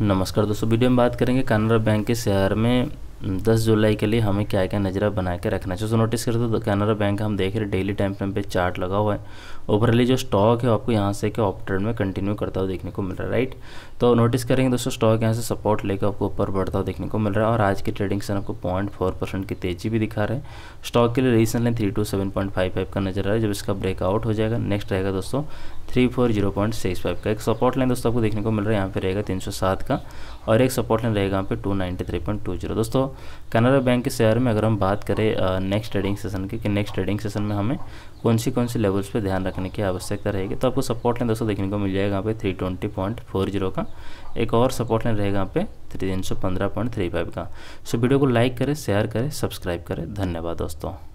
नमस्कार दोस्तों वीडियो में बात करेंगे कैनरा बैंक के शहर में दस जुलाई के लिए हमें क्या क्या नजरा बना के रखना चाहिए सो नोटिस करते दो कैनरा बैंक हम देख रहे हैं डेली टाइम फ्रेम पे चार्ट लगा हुआ है ओवरली जो स्टॉक है आपको यहाँ से क्या ऑप ट्रेंड में कंटिन्यू करता हुआ देखने को मिल रहा है राइट तो नोटिस करेंगे दोस्तों स्टॉक यहाँ से सपोर्ट लेकर आपको ऊपर बढ़ता हुआ देखने को मिल रहा है और आज की ट्रेडिंग से आपको पॉइंट फोर परसेंट की तेजी भी दिखा रहे हैं स्टॉक के लिए recently line three two seven point five five का नजर आ रहा है जब इसका ब्रेकआउट हो जाएगा नेक्स्ट रहेगा दोस्तों three four zero point six five का एक सपोर्ट लाइन दोस्तों आपको देखने को मिल रहा है यहाँ पे रहेगा तीन सौ सात का और एक सपोर्ट लाइन रहेगा यहाँ पे two ninety three point two zero दोस्तों कैनरा बैंक के शेयर में अगर हम बात करें नेक्स्ट ट्रेडिंग सेशन की कि नेक्स्ट ट्रेडिंग सेशन में हमें कौन सी कौन सी लेवल्स पे ध्यान रखने की आवश्यकता रहेगी तो आपको सपोर्ट लाइन दोस्तों देखने को मिल जाएगा यहाँ पे three twenty point four zero का एक और सपोर्ट लाइन रहेगा यहाँ पे तीन सौ पंद्रह पॉइंट थ्री फाइव का सो वीडियो को लाइक करें शेयर करें सब्सक्राइब करें धन्यवाद दोस्तों